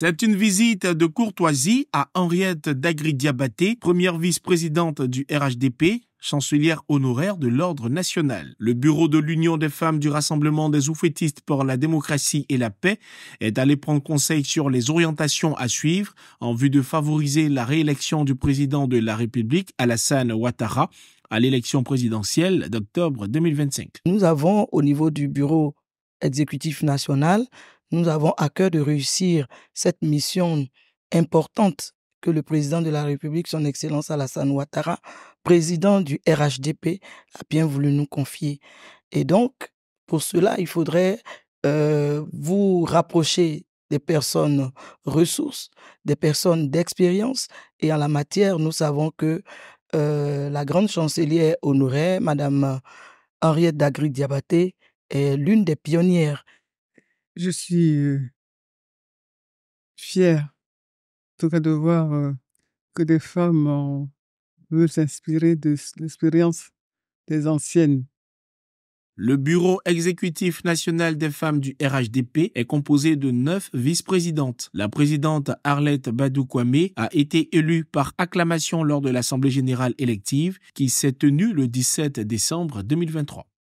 C'est une visite de courtoisie à Henriette Dagri-Diabaté, première vice-présidente du RHDP, chancelière honoraire de l'Ordre national. Le bureau de l'Union des femmes du Rassemblement des oufétistes pour la démocratie et la paix est allé prendre conseil sur les orientations à suivre en vue de favoriser la réélection du président de la République, Alassane Ouattara, à l'élection présidentielle d'octobre 2025. Nous avons, au niveau du bureau exécutif national, nous avons à cœur de réussir cette mission importante que le président de la République, son Excellence Alassane Ouattara, président du RHDP, a bien voulu nous confier. Et donc, pour cela, il faudrait euh, vous rapprocher des personnes ressources, des personnes d'expérience. Et en la matière, nous savons que euh, la grande chancelière honorée, Madame Henriette Dagri Diabaté, est l'une des pionnières je suis fier fière, tout de voir que des femmes veulent s'inspirer de l'expérience des anciennes. Le bureau exécutif national des femmes du RHDP est composé de neuf vice-présidentes. La présidente Arlette badou a été élue par acclamation lors de l'Assemblée générale élective qui s'est tenue le 17 décembre 2023.